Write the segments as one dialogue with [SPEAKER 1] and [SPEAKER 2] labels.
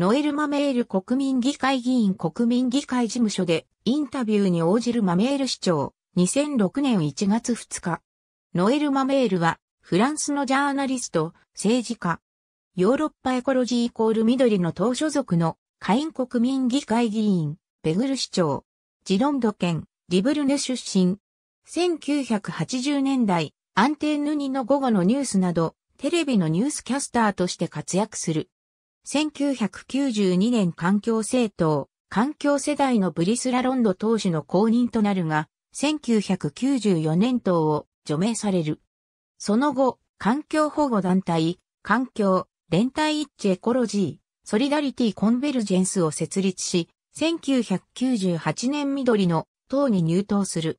[SPEAKER 1] ノエル・マメール
[SPEAKER 2] 国民議会議員国民議会事務所でインタビューに応じるマメール市長、2006年1月2日。ノエル・マメールは、フランスのジャーナリスト、政治家。ヨーロッパエコロジーイコール緑の党所属の下院国民議会議員、ベグル市長。ジロンド県、リブルネ出身。1980年代、アンテヌニの午後のニュースなど、テレビのニュースキャスターとして活躍する。1992年環境政党、環境世代のブリスラロンド党首の公認となるが、1994年党を除名される。その後、環境保護団体、環境、連帯一致エコロジー、ソリダリティコンベルジェンスを設立し、1998年緑の党に入党する。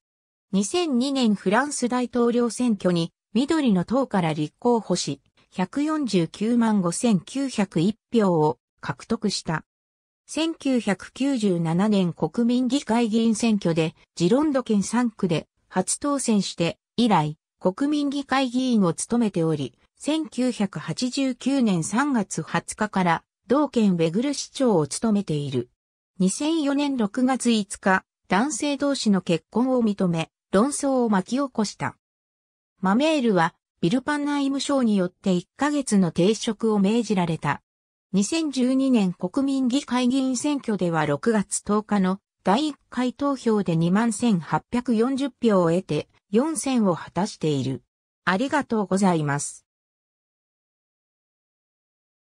[SPEAKER 2] 2002年フランス大統領選挙に緑の党から立候補し、149万5901票を獲得した。1997年国民議会議員選挙で、ジロンド県3区で初当選して以来、国民議会議員を務めており、1989年3月20日から同県ウェグル市長を務めている。2004年6月5日、男性同士の結婚を認め、論争を巻き起こした。マメールはビルパン内務省によって1ヶ月の停職を命じられた。2012年国民議会議員選挙では6月10日の第1回投票で21,840票を得て4選を果たしている。ありがとうございます。